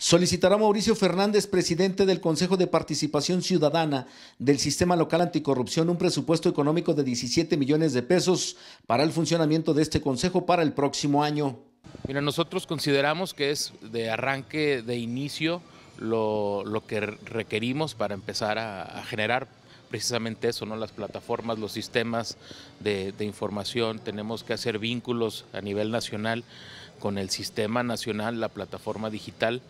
solicitará Mauricio Fernández, presidente del Consejo de Participación Ciudadana del Sistema Local Anticorrupción, un presupuesto económico de 17 millones de pesos para el funcionamiento de este consejo para el próximo año. Mira, nosotros consideramos que es de arranque, de inicio, lo, que requerimos para empezar a, generar precisamente eso, ¿no? las plataformas, los sistemas de, información, tenemos que hacer vínculos a nivel nacional con el Sistema Nacional, la plataforma digital.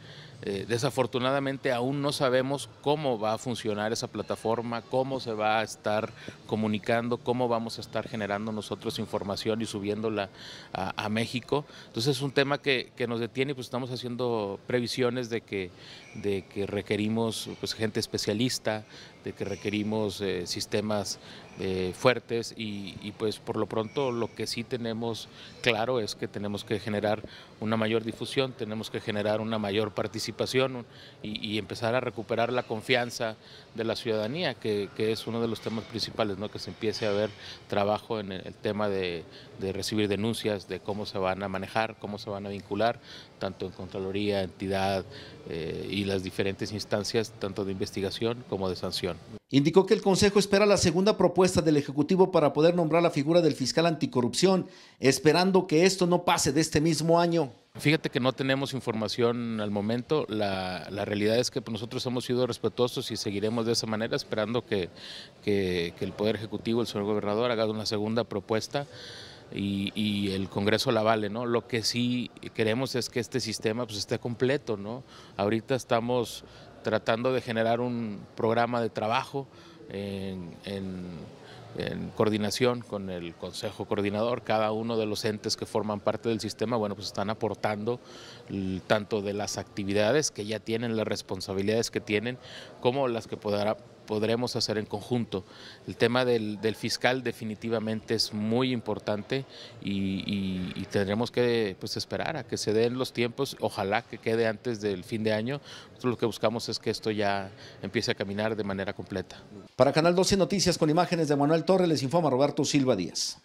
Eh, desafortunadamente aún no sabemos cómo va a funcionar esa plataforma, cómo se va a estar comunicando, cómo vamos a estar generando nosotros información y subiéndola a, México. Entonces es un tema que, nos detiene, pues estamos haciendo previsiones de que, de que requerimos pues, gente especialista, de que requerimos eh, sistemas eh, fuertes y, y pues por lo pronto lo que sí tenemos claro es que tenemos que generar una mayor difusión, tenemos que generar una mayor participación y, empezar a recuperar la confianza de la ciudadanía, que, es uno de los temas principales, ¿no? que se empiece a ver trabajo en el tema de, recibir denuncias, de cómo se van a manejar, cómo se van a vincular, tanto en Contraloría, entidad eh, y las diferentes instancias, tanto de investigación como de sanción. Indicó que el Consejo espera la segunda propuesta del Ejecutivo para poder nombrar la figura del fiscal anticorrupción, esperando que esto no pase de este mismo año. Fíjate que no tenemos información al momento, la, realidad es que nosotros hemos sido respetuosos y seguiremos de esa manera, esperando que, que, el Poder Ejecutivo, el señor gobernador, haga una segunda propuesta. Y, el Congreso la vale, ¿no? Lo que sí queremos es que este sistema pues, esté completo, ¿no? Ahorita estamos tratando de generar un programa de trabajo en, coordinación con el Consejo Coordinador, cada uno de los entes que forman parte del sistema, bueno, pues están aportando tanto de las actividades que ya tienen, las responsabilidades que tienen, como las que podrá, podremos hacer en conjunto. El tema del, fiscal definitivamente es muy importante y, tendremos que pues, esperar a que se den los tiempos, ojalá que quede antes del fin de año. Nosotros lo que buscamos es que esto ya empiece a caminar de manera completa. Para Canal 12 Noticias con imágenes de Manuel Torres les informa Roberto Silva Díaz.